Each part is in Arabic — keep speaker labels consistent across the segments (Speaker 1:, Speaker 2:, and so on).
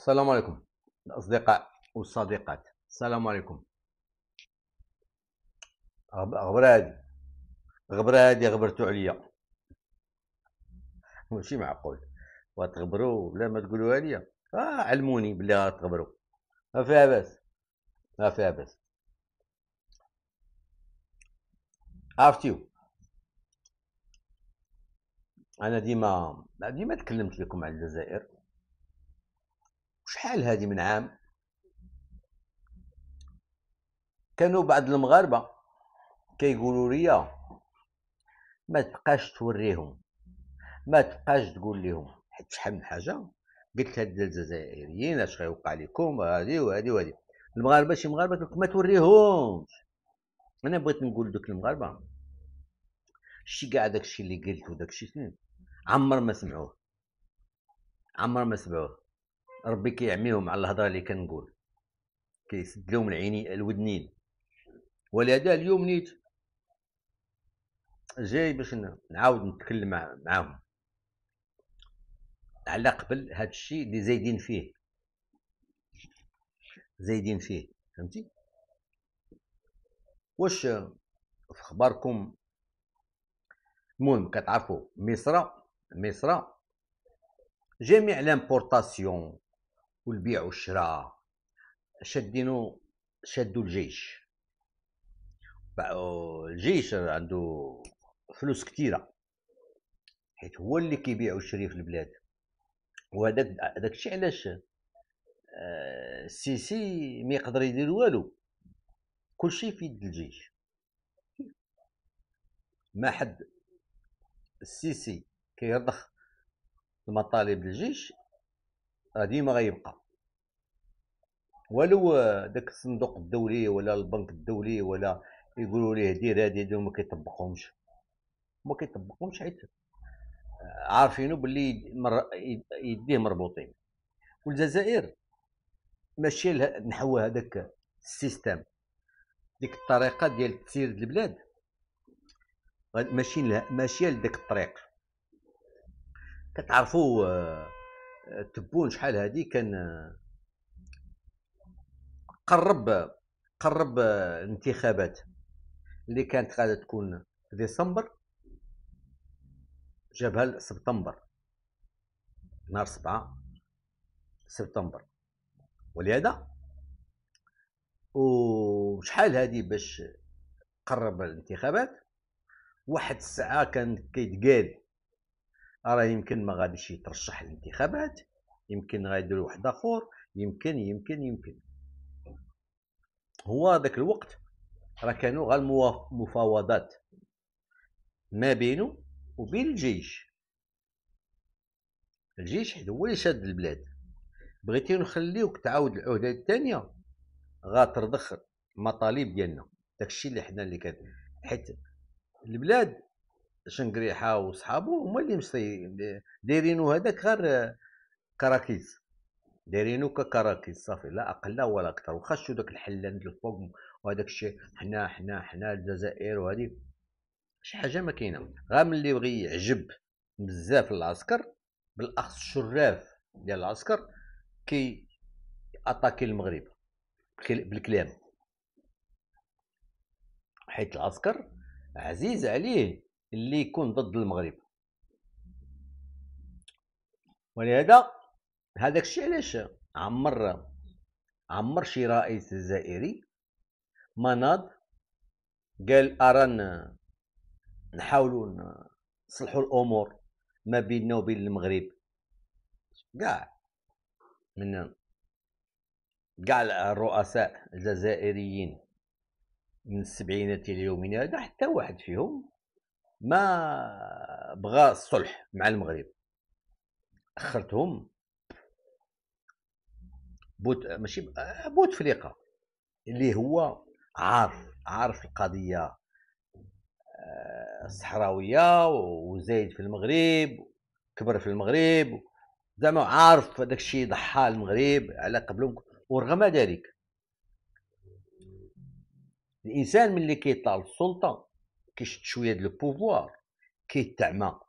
Speaker 1: السلام عليكم الأصدقاء والصديقات السلام عليكم غبرة هادي غبرة هادي غبرتو عليا ماشي معقول وتغبروا بلا ما تقولوها ليا اه علموني بلي غتغبروا ما فيها باس ما فيها باس عرفتيو انا ديما ديما تكلمت لكم على الجزائر شحال هذه من عام كانوا بعض المغاربه كيقولوا لي ما تبقاش توريهم ما تبقاش تقول لهم حيت شحال من حاجه قلت هاد الجزائريين اش غيوقع لكم هادي وهادي وهادي المغاربه شي مغاربه ما توريهمش انا بغيت نقول دوك المغاربه شي كاع داكشي اللي قلت وداكشي عمر ما سمعوه عمر ما سمعوه ربي كيعميهم على الهضره اللي كنقول كيسد لهم العيني الودنين ولهذا اليوم نيت جاي باش نعاود نتكلم معاهم على قبل هذا الشيء اللي زايدين فيه زايدين فيه فهمتي واش في اخباركم المهم كتعرفوا مصر مصر جميع لامبورطاسيون والبيع والشراء شدينو شدوا الجيش الجيش عنده فلوس كثيره حيت هو اللي كيبيع ويشري في البلاد وهذاك داك الشيء علاش آه، السيسي ما يقدر يدير والو كلشي في يد الجيش ما حد السيسي كيرضخ المطالب الجيش راه ديما غيبقى ولو داك الصندوق الدولي ولا البنك الدولي ولا يقولوا ليه دير هادي دي ما كيطبقهمش ما كيطبقهمش حيت آه، عارفينو باللي مر... يديه مربوطين والجزائر ماشي نحو هذاك السيستم ديك الطريقه ديال تسير البلاد ماشي ماشيه لديك الطريق كتعرفوا آه، تبون شحال هذه كان قرب قرب الانتخابات اللي كانت غادا تكون في ديسمبر جابها لسبتمبر نهار سبعة سبتمبر ولهذا وشحال هادي باش قرب الانتخابات واحد الساعة كان كيتقال راه يمكن ما غاديش يترشح للانتخابات يمكن غيديروا واحد اخر يمكن يمكن يمكن هو ذاك الوقت راه كانوا غير مفاوضات ما بينه وبين الجيش الجيش هو اللي شاد البلاد بغيتي نخليوك تعاود العهده الثانيه غترضخ المطالب ديالنا داكشي اللي حنا اللي كان حيت البلاد شنقريحه وصحابو هما اللي مشي دايرينو هذاك غير كراكيز دايرينو ككراكيز صافي لا اقل ولا اكثر وخا شو داك الحلان ديال الفوق وهداك الشيء حنا حنا حنا الجزائر وهادي شي حاجه ما كاينه غير ملي بغي يعجب بزاف العسكر بالاخص الشراف ديال العسكر كي اتاكي المغرب بالكلام حيت العسكر عزيز عليه اللي يكون ضد المغرب ولهذا هذاك الشيء علاش عمر عمر شي رئيس جزائري ما ناض قال اران نحاولوا نصلحوا الامور ما بيننا وبين المغرب كاع من كاع الرؤساء الجزائريين من السبعينات الى يومنا هذا حتى واحد فيهم ما بغى الصلح مع المغرب اخرتهم بوت ماشي بوتفليقه اللي هو عارف عارف القضيه آه، الصحراويه وزايد في المغرب كبر في المغرب زعما عارف داك الشيء ضحى المغرب على قبلهم ورغم ذلك الانسان ملي كيطلع للسلطه كيشد شويه ديال البوفوار كيتعمى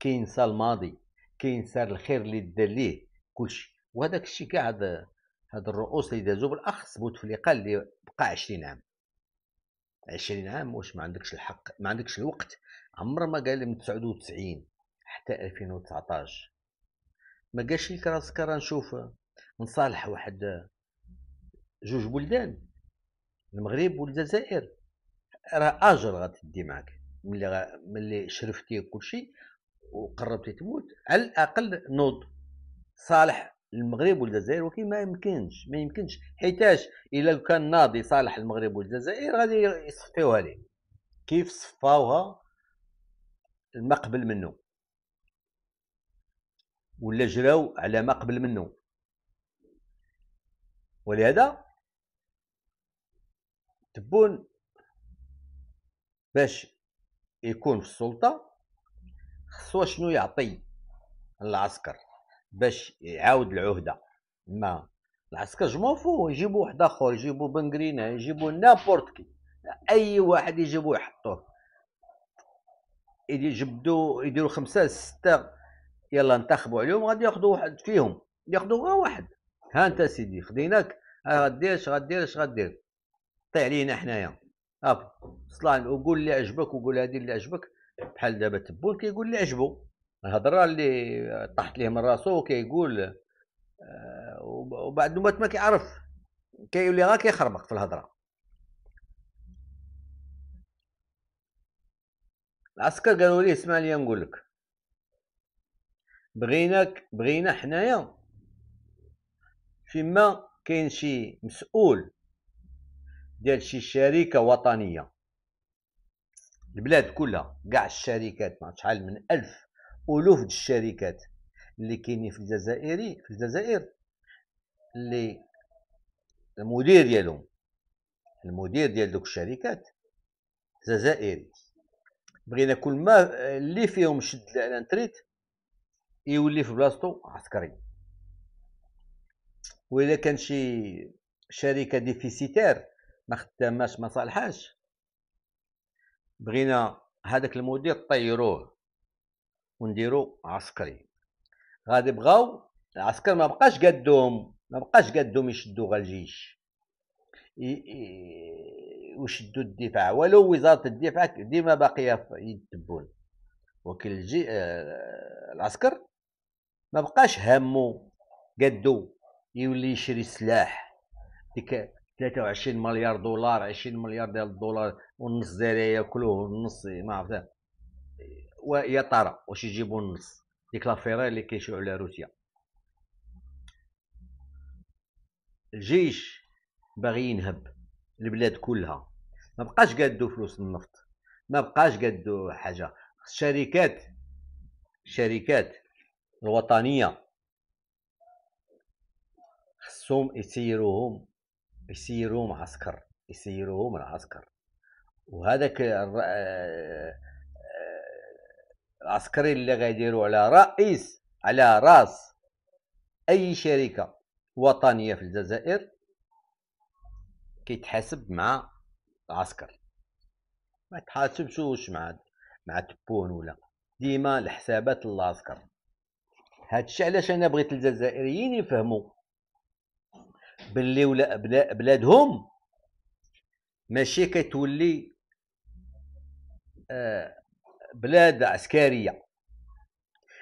Speaker 1: كينسى الماضي كينسى الخير اللي دار ليه كلشي وهذاك الشيء كاع هاد هاد الرؤوس اللي دازو بالاخص بوتفليقه اللي بقى 20 عام 20 عام واش ما عندكش الحق ما عندكش الوقت عمر ما قال من 99 حتى 2019 ما قالش لك راسك راه نشوف نصالح واحد جوج بلدان المغرب والجزائر راه اجر غتدي معاك ملي غ... ملي شرفتي كلشي وقربتي تموت على الاقل نوض صالح المغرب والجزائر ولكن ما يمكنش ما يمكنش حيتاش الا كان ناضي صالح المغرب والجزائر غادي يصفيوها ليه كيف صفاوها المقبل قبل منه ولا جراو على ما قبل منه ولهذا تبون باش يكون في السلطه خصو شنو يعطي العسكر باش يعاود العهده ما العسكر جموفو يجيبو واحد اخر يجيبو بنغرينا يجيبو نابورت كي اي واحد يجيبو يحطوه جبدو يديرو خمسه سته يلا انتخبوا عليهم غادي ياخذوا واحد فيهم ياخذوا غير واحد ها انت سيدي خديناك غدير اش غادير اش طي علينا حنايا اف سلايم وقول اللي عجبك وقول هذه اللي عجبك بحال دابا تبون كيقول اللي عجبو الهضره اللي طاحت ليه من راسو وكيقول آه، وبعد ما كيعرف كيولي غير كيخربق في الهضره العسكر قالوا لي اسمع لي نقول لك بغيناك بغينا حنايا فيما كاين شي مسؤول ديال شي شركه وطنيه البلاد كلها كاع الشركات ما شحال من الف الوف الشركات اللي كاينين في الجزائري في الجزائر اللي المدير ديالهم المدير ديال دوك الشركات جزائري بغينا كل ما اللي فيهم شد الانتريت يولي في بلاصتو عسكري وإذا كان شي شركه ديفيسيتير ما خدامهاش ما صالحاش بغينا هذاك المدير طيروه ونديرو عسكري غادي بغاو العسكر ما بقاش قدهم ما بقاش قدهم يشدوا غير الجيش وشدوا الدفاع ولو وزاره الدفاع ديما باقيه يد تبون وكل الجي... آه، العسكر ما بقاش همو قدو يولي يشري سلاح ديك 23 مليار دولار 20 مليار ديال الدولار والنص ديالها ياكلوه والنص ما عرفت ويا ترى واش يجيبوا النص ديك لافيرا اللي كيشيو على روسيا الجيش باغي ينهب البلاد كلها ما بقاش قادو فلوس النفط ما بقاش قادو حاجه الشركات الشركات الوطنيه خصهم يسيروهم يسيروا معسكر يسيروا العسكر وهذاك آه، آه، العسكري اللي غيديروا على رئيس على راس اي شركه وطنيه في الجزائر كيتحاسب مع العسكر ما تحاسبش واش مع مع تبون ولا ديما الحسابات العسكر هادشي علاش انا بغيت الجزائريين يفهموا باللي ولا بلادهم ماشي كتولي آه، بلاد عسكريه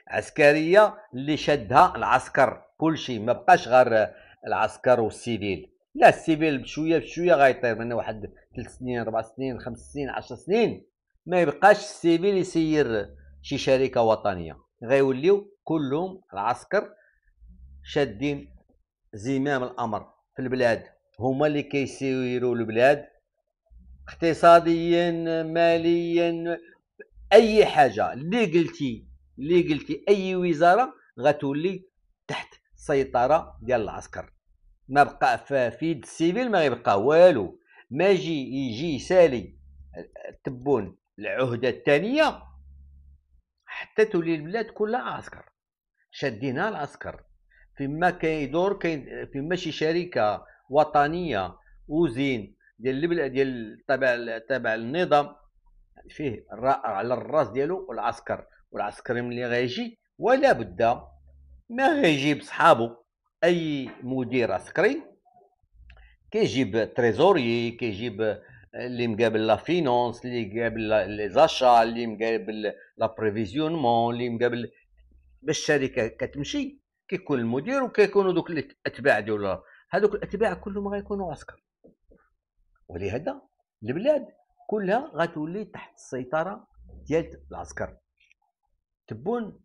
Speaker 1: عسكريه اللي شدها العسكر كلشي ما بقاش غير العسكر والسيفيل لا السيفيل بشويه بشويه غيطير من واحد ثلاث سنين اربع سنين خمس سنين عشر سنين ما يبقاش السيفيل يسير شي شركه وطنيه غيوليو كلهم العسكر شادين زمام الامر في البلاد هما اللي كيسيروا البلاد اقتصاديا ماليا اي حاجه اللي قلتي اللي قلتي اي وزاره غتولي تحت سيطره ديال العسكر ما بقى في يد السيفيل ما يبقى والو ما يجي يجي يسالي تبون العهده الثانيه حتى تولي البلاد كلها عسكر شدينا العسكر فيما كاين دور كاين فيما شي شركه وطنيه وزين ديال ديال تبع تبع النظام فيه على الراس ديالو العسكر والعسكري ملي غيجي ولا بد ما غيجيب صحابو اي مدير عسكري كيجيب تريزوري كيجيب اللي مقابل لا فينونس اللي مقابل لي زاشا اللي مقابل لا بريفيزيونمون اللي مقابل باش الشركه كتمشي كيكون المدير وكيكونوا دوك الاتباع ديالو هذوك الاتباع كلهم غيكونوا عسكر ولهذا البلاد كلها غتولي تحت السيطره ديال العسكر تبون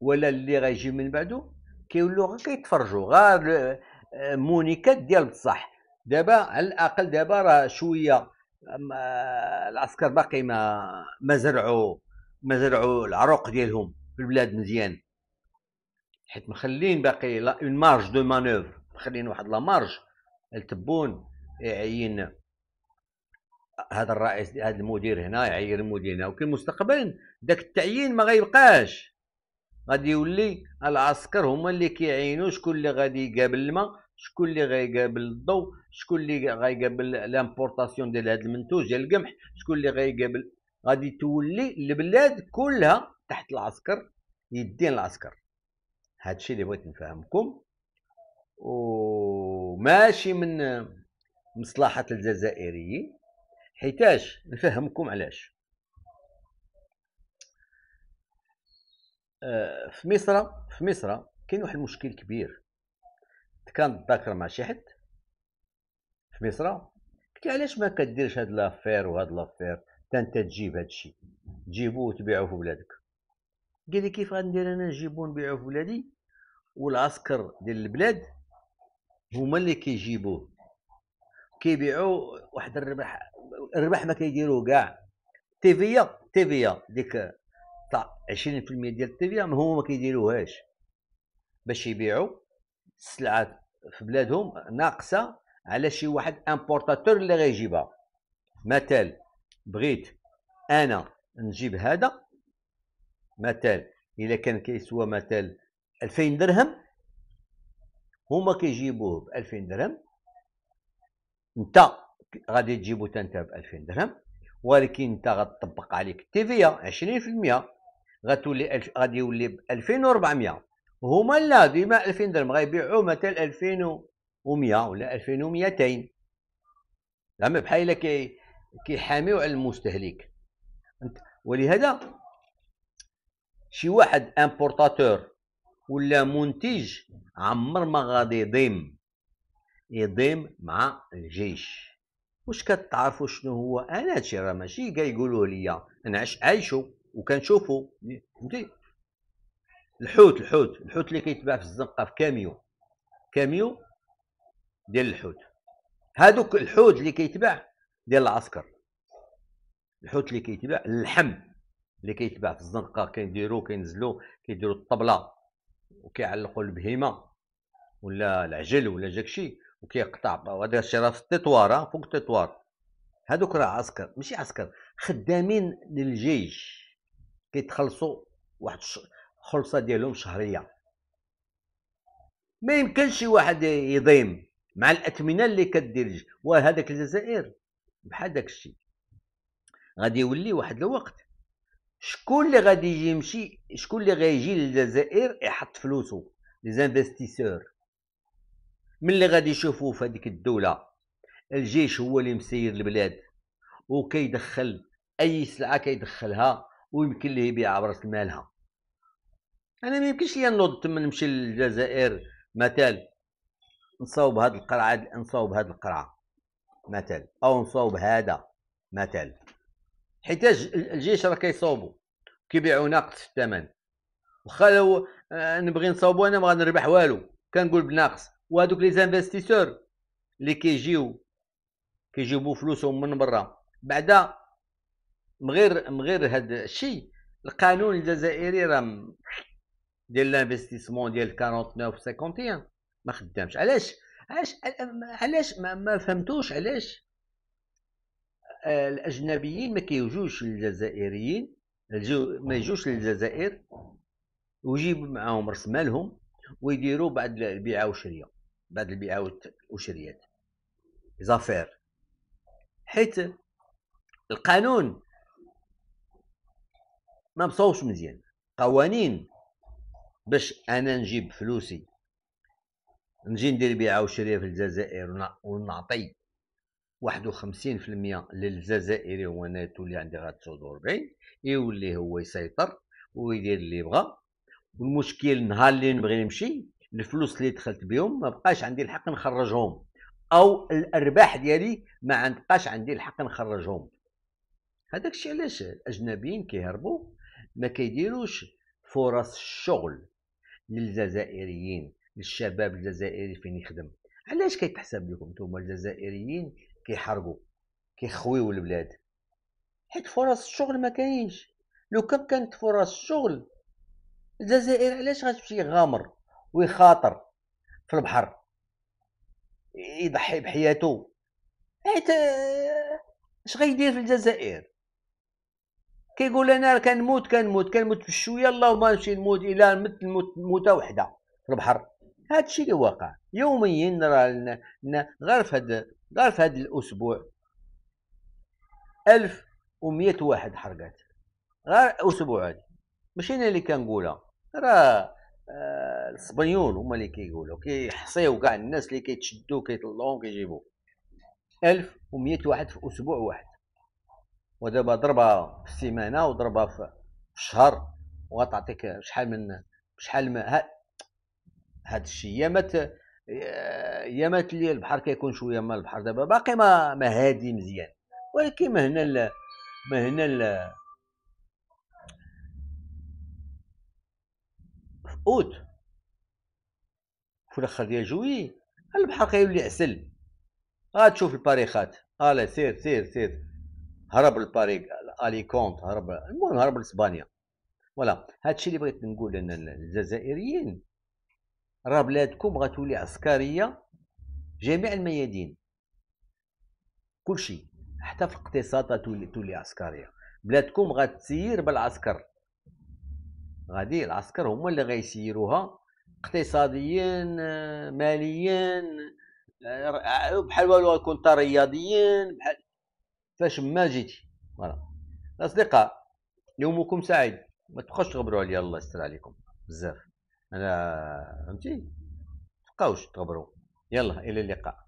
Speaker 1: ولا اللي غيجي من بعده كيولوا غير كيتفرجوا غير آه، مونيكات ديال بصح دابا على الاقل دابا راه شويه آه، العسكر باقي ما ما زرعوا ما زرعوا العروق ديالهم في البلاد مزيان حيت مخلين باقي لا اون مارج دو مانوفر مخلين واحد لا مارج التبون يعين هذا الرئيس هذا المدير هنا يعين المدير هنا وكي المستقبل داك التعيين ما غيبقاش غادي يولي العسكر هما اللي كيعينوا شكون اللي غادي يقابل الماء شكون اللي غيقابل الضوء شكون اللي غيقابل لامبورطاسيون ديال هذا المنتوج ديال القمح شكون اللي غيقابل غادي تولي البلاد كلها تحت العسكر يدين العسكر هادشي اللي بغيت نفهمكم وماشي من مصلحة الجزائريين حيتاش نفهمكم علاش آه، في مصر في مصر كاين واحد المشكل كبير كان الذاكره مع شي حد في مصر قلت علاش ما كديرش هاد لافير وهاد لافير حتى انت تجيب هادشي تجيبو وتبيعو في بلادك قال لي كيف غندير انا نجيبو نبيعو في بلادي والعسكر ديال البلاد هما اللي كيجيبوه كيبيعوا واحد الربح الربح ما كيديروه كاع تيفيا تيفيا ديك تاع 20% ديال التيفيا هما ما كيديروهاش باش يبيعوا السلعه في بلادهم ناقصه على شي واحد امبورتاتور اللي غيجيبها مثال بغيت انا نجيب هذا مثال الا كان كيسوى مثال 2000 درهم هما كيجيبوه ب 2000 درهم انت غادي تجيبو انت ب 2000 درهم ولكن انت غتطبق عليك التيفيا 20% غتولي غادي يولي ب 2400 هما لا ديما 2000 درهم غيبيعوه مثلا 2100 ولا 2200 زعما بحال الا كيحاميو على المستهلك ولهذا شي واحد امبورطاتور ولا منتج عمر ما غادي يضيم يضيم مع الجيش واش كتعرفوا شنو هو انا هادشي راه ماشي كاع يقولوا ليا انا عايشو وكنشوفو فهمتي الحوت الحوت الحوت اللي كيتباع في الزنقه في كاميو كاميو ديال الحوت هادوك الحوت اللي كيتباع ديال العسكر الحوت اللي كيتباع اللحم اللي كيتباع في الزنقه كيديروا كينزلو كيديرو الطبله وكيعلقوا البهيمه ولا العجل ولا جاكشي وكيقطع هذا الشيء راه في التطوار فوق التطوار هذوك راه عسكر ماشي عسكر خدامين للجيش كيتخلصوا واحد الخلصه ديالهم شهريه ما يمكنش شي واحد يضيم مع الاثمنه اللي كدير وهذاك الجزائر بحال داك الشيء غادي يولي واحد الوقت شكون اللي غادي يجي يمشي شكون اللي غايجي للجزائر يحط فلوسو لي زانفستيسور من اللي غادي يشوفوا في هذيك الدوله الجيش هو اللي مسير البلاد وكيدخل اي سلعه كيدخلها ويمكن ليه يبيعها براس مالها انا ما يمكنش ليا نوض تما نمشي للجزائر مثال نصاوب هاد القرعه نصاوب هاد القرعه مثال او نصاوب هذا مثال حيت الجيش راه كيصوبوا كيبيعوا ناقص في الثمن واخا لو آه، نبغي نصوبو انا ما غنربح والو كنقول بناقص وهذوك لي زانفستيسور اللي كيجيو كيجيبوا فلوسهم من برا بعدا مغير مغير هاد الشيء القانون الجزائري راه ديال لانفستيسمون ديال 49 51 ما خدامش علاش علاش علاش ما, ما فهمتوش علاش الاجنبيين ما كيجوش للجزائريين ما يجوش للجزائر ويجيبوا معاهم راس مالهم ويديروا بعد البيعه والشريه بعد البيعه والشريات زافير حيت القانون ما مصوش مزيان قوانين باش انا نجيب فلوسي نجي ندير بيعه وشريه في الجزائر ونعطي واحد وخمسين في المية للجزائري هو ناتو اللي عندي غاتسود وربعين يولي هو يسيطر ويدير اللي يبغى والمشكل نهار اللي نبغي نمشي الفلوس اللي دخلت بهم ما بقاش عندي الحق نخرجهم او الارباح ديالي ما عندقاش عندي الحق نخرجهم هذاك الشيء علاش الاجنبيين كيهربوا ما كيديروش فرص الشغل للجزائريين للشباب الجزائري فين يخدم علاش كيتحسب لكم نتوما الجزائريين كيحرقوا كيخويو البلاد حيت فرص الشغل ما كاينش لو كان كانت فرص الشغل الجزائر علاش غتمشي يغامر ويخاطر في البحر يضحي بحياته حيت اش غيدير في الجزائر كيقول انا كنموت كنموت كنموت بشويه اللهم نمشي نموت الى مت نموت موته وحده في البحر هادشي اللي واقع يوميا راه غير في هاد دار في هذا الاسبوع 1100 واحد حرقات غير اسبوع هذا ماشي انا اللي كنقولها راه الاسبانيول هما اللي كيقولوا كيحصيو كاع الناس اللي كيتشدوا كيطلعوا كيجيبوا 1100 واحد في اسبوع واحد ودابا ضربها في السيمانه وضربها في الشهر وغتعطيك شحال من شحال ما هاد الشيامات يا اللي البحر كيكون شويه مال البحر دابا باقي ما ما هادي مزيان ولكن ما هنا ال... ما هنا ال... في اوت في الاخر ديال جوي البحر كيولي عسل غاتشوف آه، الباريخات الا آه، سير سير سير هرب الباريك كونت هرب المهم هرب لاسبانيا فوالا هادشي اللي بغيت نقول انا الجزائريين راه بلادكم غتولي عسكريه جميع الميادين كلشي حتى في الاقتصاد غتولي تولي عسكريه بلادكم غتسير بالعسكر غادي العسكر هما اللي غيسيروها اقتصاديا ماليا بحال والو كنت رياضيا بحال فاش ما جيتي فوالا الاصدقاء يومكم سعيد ما تبقاوش تغبروا عليا الله يستر عليكم بزاف انا فهمتي تبقاوش تغبروا يلا الى اللقاء